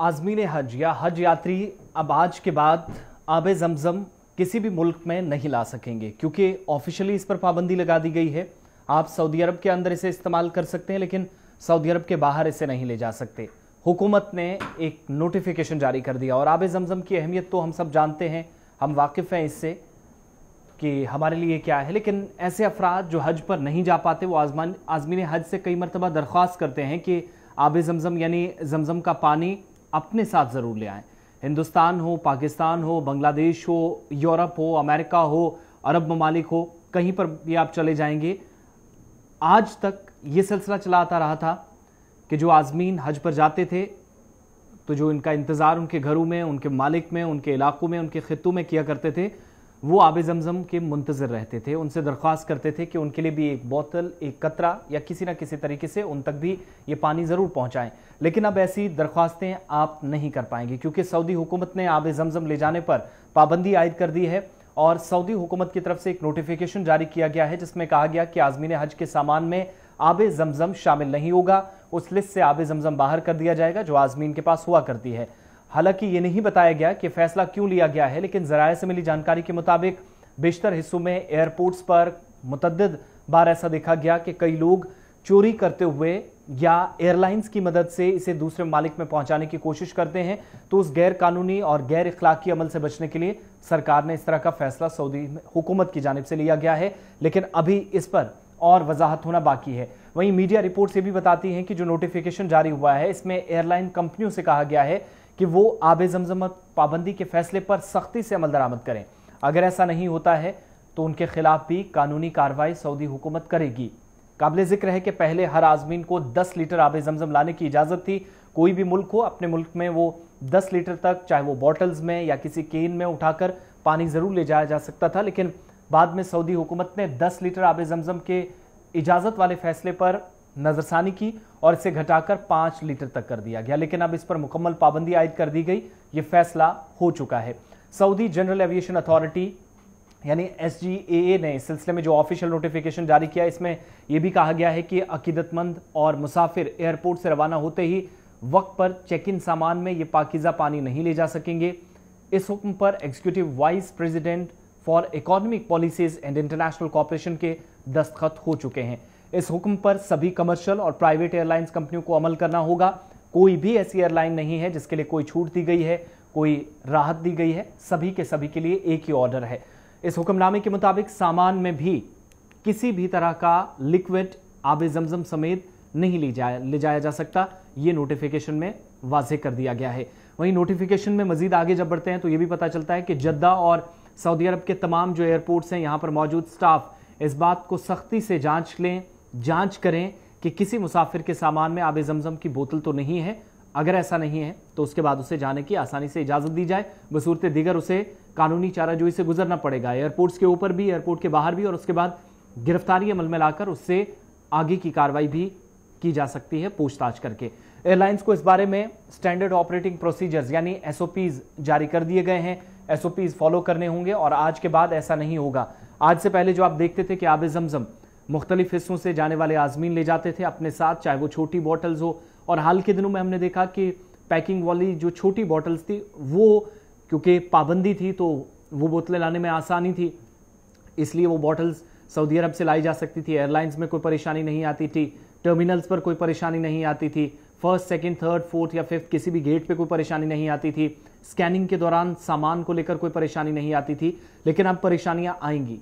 आज़मीन हज या हज यात्री अब आज के बाद आब जमज़म किसी भी मुल्क में नहीं ला सकेंगे क्योंकि ऑफिशियली इस पर पाबंदी लगा दी गई है आप सऊदी अरब के अंदर इसे इस्तेमाल कर सकते हैं लेकिन सऊदी अरब के बाहर इसे नहीं ले जा सकते हुकूमत ने एक नोटिफिकेशन जारी कर दिया और आब जमज़म की अहमियत तो हम सब जानते हैं हम वाकिफ़ हैं इससे कि हमारे लिए क्या है लेकिन ऐसे अफराद जो हज पर नहीं जा पाते वो आजमान आज़मीन हज से कई मरतबा दरख्वास्त करते हैं कि आब जमज़म यानी जमज़म का पानी अपने साथ ज़रूर ले आए हिंदुस्तान हो पाकिस्तान हो बांग्लादेश हो यूरोप हो अमेरिका हो अरब ममालिक हो कहीं पर भी आप चले जाएंगे आज तक ये सिलसिला चला आता रहा था कि जो आज़मीन हज पर जाते थे तो जो इनका इंतज़ार उनके घरों में उनके मालिक में उनके इलाकों में उनके ख़ितों में किया करते थे वो आब जमज़म के मुंतज़र रहते थे उनसे दरख्वास्त करते थे कि उनके लिए भी एक बोतल एक कतरा या किसी ना किसी तरीके से उन तक भी ये पानी ज़रूर पहुँचाएँ लेकिन अब ऐसी दरख्वास्तें आप नहीं कर पाएंगे क्योंकि सऊदी हुकूमत ने आब जमजम ले जाने पर पाबंदी आयद कर दी है और सऊदी हुकूमत की तरफ से एक नोटिफिकेशन जारी किया गया है जिसमें कहा गया कि आजमीन हज के सामान में आब जमजम शामिल नहीं होगा उस लिस्ट से आब जमजम बाहर कर दिया जाएगा जो आजमीन के पास हुआ करती है हालांकि ये नहीं बताया गया कि फैसला क्यों लिया गया है लेकिन जराए से मिली जानकारी के मुताबिक बेशतर हिस्सों में एयरपोर्ट्स पर मुतद बार ऐसा देखा गया कि कई लोग चोरी करते हुए या एयरलाइंस की मदद से इसे दूसरे मालिक में पहुंचाने की कोशिश करते हैं तो उस गैर कानूनी और गैर इखलाकी अमल से बचने के लिए सरकार ने इस तरह का फैसला सऊदी हुकूमत की जानब से लिया गया है लेकिन अभी इस पर और वजाहत होना बाकी है वहीं मीडिया रिपोर्ट से भी बताती हैं कि जो नोटिफिकेशन जारी हुआ है इसमें एयरलाइन कंपनियों से कहा गया है कि वो आब जमजम पाबंदी के फैसले पर सख्ती से अमल दरामद करें अगर ऐसा नहीं होता है तो उनके खिलाफ भी कानूनी कार्रवाई सऊदी हुकूमत करेगी काबिल जिक्र है कि पहले हर आजमीन को 10 लीटर आब जमजम लाने की इजाज़त थी कोई भी मुल्क हो अपने मुल्क में वो 10 लीटर तक चाहे वो बॉटल्स में या किसी केन में उठाकर पानी ज़रूर ले जाया जा सकता था लेकिन बाद में सऊदी हुकूमत ने 10 लीटर आब जमजम के इजाज़त वाले फैसले पर नज़रसानी की और इसे घटाकर पाँच लीटर तक कर दिया गया लेकिन अब इस पर मुकम्मल पाबंदी आयद कर दी गई ये फैसला हो चुका है सऊदी जनरल एविएशन अथॉरिटी यानी एस ने इस सिलसिले में जो ऑफिशियल नोटिफिकेशन जारी किया इसमें यह भी कहा गया है कि अकीदतमंद और मुसाफिर एयरपोर्ट से रवाना होते ही वक्त पर चेक इन सामान में ये पाकिज़ा पानी नहीं ले जा सकेंगे इस हुक्म पर executive vice president for economic policies and international cooperation के दस्तखत हो चुके हैं इस हुक्म पर सभी कमर्शियल और प्राइवेट एयरलाइंस कंपनियों को अमल करना होगा कोई भी ऐसी एयरलाइन नहीं है जिसके लिए कोई छूट दी गई है कोई राहत दी गई है सभी के सभी के लिए एक ही ऑर्डर है इस हुक्मनामे के मुताबिक सामान में भी किसी भी तरह का लिक्विड आब जमजम समेत नहीं ले जाया ले जाया जा सकता ये नोटिफिकेशन में वाजे कर दिया गया है वहीं नोटिफिकेशन में मजीद आगे जब बढ़ते हैं तो ये भी पता चलता है कि जद्दा और सऊदी अरब के तमाम जो एयरपोर्ट्स हैं यहाँ पर मौजूद स्टाफ इस बात को सख्ती से जांच लें जांच करें कि किसी मुसाफिर के सामान में आब जमजम की बोतल तो नहीं है अगर ऐसा नहीं है तो उसके बाद उसे जाने की आसानी से इजाज़त दी जाए बसूरत दिगर उसे कानूनी चाराजोई से गुजरना पड़ेगा एयरपोर्ट्स के ऊपर भी एयरपोर्ट के बाहर भी और उसके बाद गिरफ्तारी अमल में लाकर उससे आगे की कार्रवाई भी की जा सकती है पूछताछ करके एयरलाइंस को इस बारे में स्टैंडर्ड ऑपरेटिंग प्रोसीजर्स यानी एसओपीज जारी कर दिए गए हैं एसओपीज फॉलो करने होंगे और आज के बाद ऐसा नहीं होगा आज से पहले जो आप देखते थे कि आब जमजम मुख्तलिफ हिस्सों से जाने वाले आजमीन ले जाते थे अपने साथ चाहे वो छोटी बॉटल्स हो और हाल के दिनों में हमने देखा कि पैकिंग वाली जो छोटी बॉटल्स थी वो क्योंकि पाबंदी थी तो वो बोतलें लाने में आसानी थी इसलिए वो बॉटल्स सऊदी अरब से लाई जा सकती थी एयरलाइंस में कोई परेशानी नहीं आती थी टर्मिनल्स पर कोई परेशानी नहीं आती थी फर्स्ट सेकंड थर्ड फोर्थ या फिफ्थ किसी भी गेट पे कोई परेशानी नहीं आती थी स्कैनिंग के दौरान सामान को लेकर कोई परेशानी नहीं आती थी लेकिन अब परेशानियां आएंगी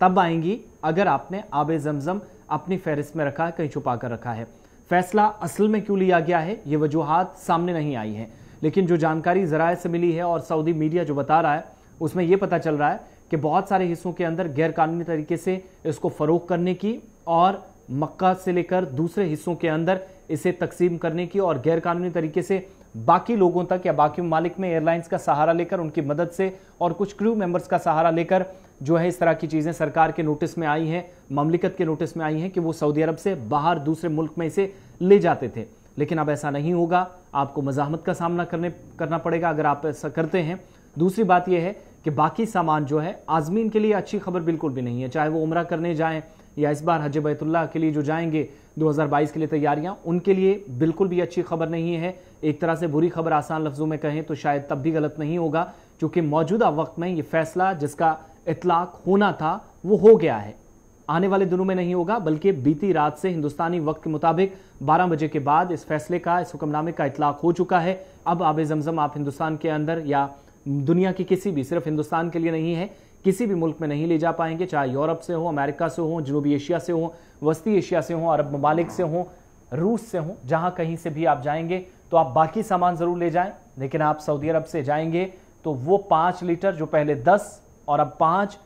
तब आएंगी अगर आपने आब जमजम अपनी फहरिस्त में रखा है कहीं छुपा कर रखा है फैसला असल में क्यों लिया गया है ये वजूहत सामने नहीं आई है लेकिन जो जानकारी जराए से मिली है और सऊदी मीडिया जो बता रहा है उसमें यह पता चल रहा है कि बहुत सारे हिस्सों के अंदर गैरकानूनी तरीके से इसको फरोख करने की और मक्का से लेकर दूसरे हिस्सों के अंदर इसे तकसीम करने की और गैरकानूनी तरीके से बाकी लोगों तक या बाकी मालिक में एयरलाइंस का सहारा लेकर उनकी मदद से और कुछ क्रू मेंबर्स का सहारा लेकर जो है इस तरह की चीज़ें सरकार के नोटिस में आई हैं ममलिकत के नोटिस में आई हैं कि वो सऊदी अरब से बाहर दूसरे मुल्क में इसे ले जाते थे लेकिन अब ऐसा नहीं होगा आपको मजामत का सामना करने करना पड़ेगा अगर आप ऐसा करते हैं दूसरी बात यह है कि बाकी सामान जो है आजमीन के लिए अच्छी खबर बिल्कुल भी नहीं है चाहे वो उम्र करने जाएं या इस बार हज बैतुल्ला के लिए जो जाएंगे 2022 के लिए तैयारियां उनके लिए बिल्कुल भी अच्छी खबर नहीं है एक तरह से बुरी खबर आसान लफ्जों में कहें तो शायद तब भी गलत नहीं होगा क्योंकि मौजूदा वक्त में ये फैसला जिसका इतलाक होना था वो हो गया है आने वाले दिनों में नहीं होगा बल्कि बीती रात से हिंदुस्तानी वक्त के मुताबिक 12 बजे के बाद इस फैसले का इस हुक्मनामे का इतलाक हो चुका है अब आब जमजम आप हिंदुस्तान के अंदर या दुनिया की किसी भी सिर्फ हिंदुस्तान के लिए नहीं है किसी भी मुल्क में नहीं ले जा पाएंगे चाहे यूरोप से हो अमेरिका से हो जनूबी एशिया से हो वस्ती एशिया से हो अरब ममालिक से हो रूस से हो जहां कहीं से भी आप जाएंगे तो आप बाकी सामान ज़रूर ले जाएं लेकिन आप सऊदी अरब से जाएंगे तो वो पाँच लीटर जो पहले दस और अब पांच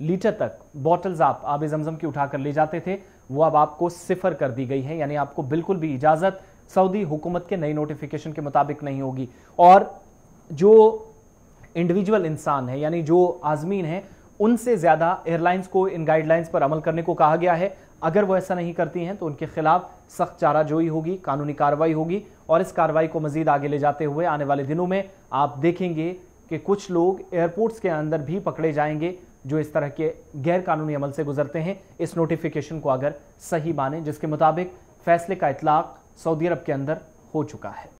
लीटर तक बॉटल्स आप आबे जमजम की उठाकर ले जाते थे वो अब आपको सिफर कर दी गई है यानी आपको बिल्कुल भी इजाज़त सऊदी हुकूमत के नई नोटिफिकेशन के मुताबिक नहीं होगी और जो इंडिविजुअल इंसान है यानी जो आजमीन है उनसे ज़्यादा एयरलाइंस को इन गाइडलाइंस पर अमल करने को कहा गया है अगर वो ऐसा नहीं करती हैं तो उनके खिलाफ सख्त चाराजोई होगी कानूनी कार्रवाई होगी और इस कार्रवाई को मजीद आगे ले जाते हुए आने वाले दिनों में आप देखेंगे कि कुछ लोग एयरपोर्ट्स के अंदर भी पकड़े जाएंगे जो इस तरह के गैर कानूनी अमल से गुजरते हैं इस नोटिफिकेशन को अगर सही माने जिसके मुताबिक फैसले का इतलाक सऊदी अरब के अंदर हो चुका है